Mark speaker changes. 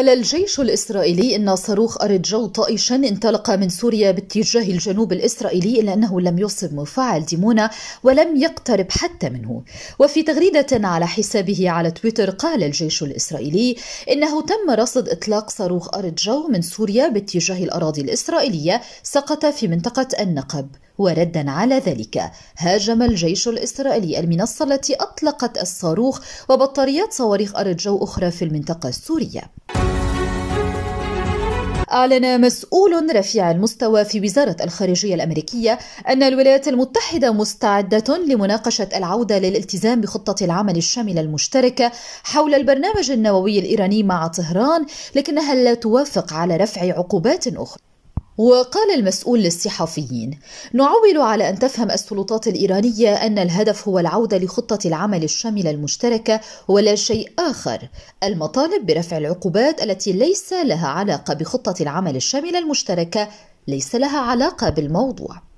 Speaker 1: قال الجيش الإسرائيلي إن صاروخ أرد جو طائشا انطلق من سوريا باتجاه الجنوب الإسرائيلي إلا أنه لم يصب مفاعل ديمونا ولم يقترب حتى منه وفي تغريدة على حسابه على تويتر قال الجيش الإسرائيلي إنه تم رصد إطلاق صاروخ أرد جو من سوريا باتجاه الأراضي الإسرائيلية سقط في منطقة النقب وردا على ذلك هاجم الجيش الإسرائيلي المنصة التي أطلقت الصاروخ وبطاريات صواريخ أرد جو أخرى في المنطقة السورية أعلن مسؤول رفيع المستوى في وزارة الخارجية الأمريكية أن الولايات المتحدة مستعدة لمناقشة العودة للالتزام بخطة العمل الشاملة المشتركة حول البرنامج النووي الإيراني مع طهران لكنها لا توافق على رفع عقوبات أخرى وقال المسؤول للصحفيين نعول على ان تفهم السلطات الايرانيه ان الهدف هو العوده لخطه العمل الشامله المشتركه ولا شيء اخر المطالب برفع العقوبات التي ليس لها علاقه بخطه العمل الشامله المشتركه ليس لها علاقه بالموضوع